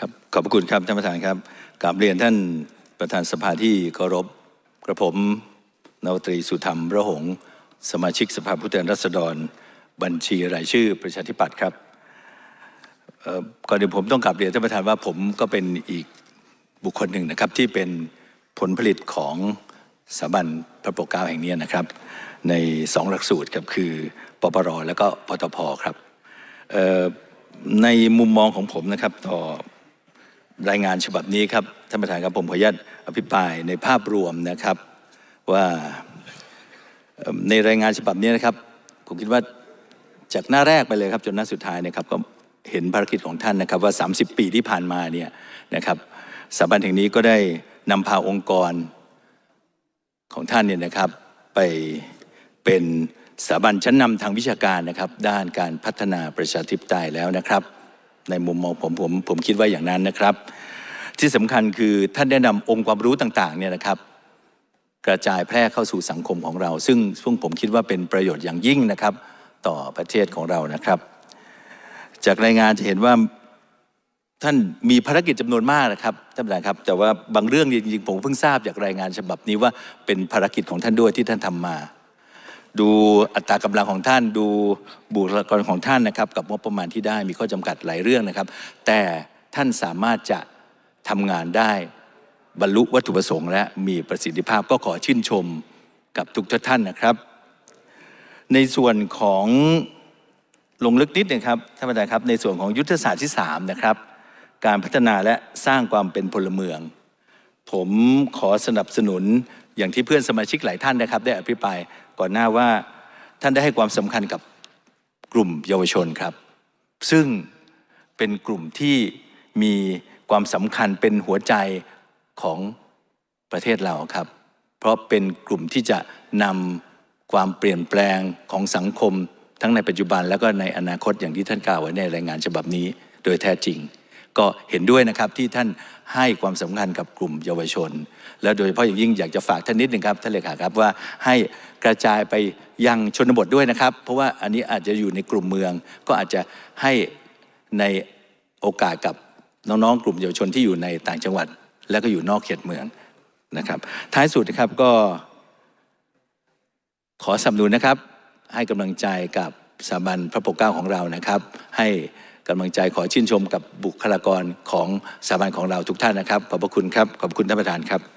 ครับขอบพระคุณครับท่านประธานครับกราบเรียนท่านประธานสภาที่เคารพกระผมนาวตรีสุธรรมระหงสมาชิกสภาผู้แทนราษฎร บัญชีรายชื่อประชาธิปัตย์ครับก่อนอื่นผมต้องกลับเรียนท่านประธานว่าผมก็เป็นอีกบุคคลหนึ่งนะครับที่เป็นผลผลิตของสถาบันพระปกเกล้าแห่งนี้นะครับ ในสองหลักสูตรครับคือปปรและก็ปตพครับในมุมมองของผมนะครับต่อรายงานฉบับนี้ครับท่านประธานครับผมขออนุญาตอภิปรายในภาพรวมนะครับว่าในรายงานฉบับนี้นะครับผมคิดว่าจากหน้าแรกไปเลยครับ จนหน้าสุดท้ายนะครับก็เห็นภารกิจของท่านนะครับว่า 30 ปีที่ผ่านมาเนี่ยนะครับสถาบันแห่งนี้ก็ได้นำพาองค์กรของท่านเนี่ยนะครับ ไปเป็นสถาบันชั้นนำทางวิชาการนะครับ ด้านการพัฒนาประชาธิปไตยแล้วนะครับในมุมมองผมผมผมคิดว่าอย่างนั้นนะครับ ที่สำคัญคือท่านได้นำองค์ความรู้ต่างๆเนี่ยนะครับ กระจายแพร่เข้าสู่สังคมของเรา ซึ่งซึ่งผมคิดว่าเป็นประโยชน์อย่างยิ่งนะครับต่อประเทศของเรานะครับ จากรายงานจะเห็นว่าท่านมีภารกิจจำนวนมากนะครับท่านประธานครับ แต่ว่าบางเรื่องจริงๆผมเพิ่งทราบจากรายงานฉบับนี้ว่าเป็นภารกิจของท่านด้วยที่ท่านทำมาดูอัตรากำลังของท่านดูบุคลากรของท่านนะครับ กับงบประมาณที่ได้มีข้อจำกัดหลายเรื่องนะครับ แต่ท่านสามารถจะทำงานได้ บรรลุวัตถุประสงค์และมีประสิทธิภาพก็ขอชื่นชมกับทุกท่านนะครับ ในส่วนของลงลึกนิดนะครับท่านประธานครับในส่วนของยุทธศาสตร์ที่3นะครับการพัฒนาและสร้างความเป็นพลเมือง ผมขอสนับสนุนอย่างที่เพื่อนสมาชิกหลายท่านนะครับ ได้อภิปรายก่อนหน้าว่าท่านได้ให้ความสำคัญกับกลุ่มเยาวชนครับ ซึ่งเป็นกลุ่มที่มีความสำคัญเป็นหัวใจของประเทศเราครับ เพราะเป็นกลุ่มที่จะนำความเปลี่ยนแปลงของสังคม ทั้งในปัจจุบันและก็ในอนาคตอย่างที่ท่านกล่าวไว้ในรายงานฉบับนี้โดยแท้จริงก็เห็นด้วยนะครับที่ท่านให้ความสำคัญกับกลุ่มเยาวชน และโดยเฉพาะอย่างยิ่งอยากจะฝากท่านนิดหนึ่งครับท่านเลขาครับว่าให้กระจายไปยังชนบทด้วยนะครับ เพราะว่าอันนี้อาจจะอยู่ในกลุ่มเมือง ก็อาจจะให้ในโอกาสกับน้องๆกลุ่มเยาวชนที่อยู่ในต่างจังหวัด และก็อยู่นอกเขตเมืองนะครับ ท้ายสุดนะครับก็ขอสนับสนุนนะครับให้กำลังใจกับสถาบันพระปกเกล้าของเรานะครับให้กำลังใจขอชื่นชมกับบุคลากรของสถาบันของเราทุกท่านนะครับ ขอบพระคุณครับ ขอบคุณท่านประธานครับ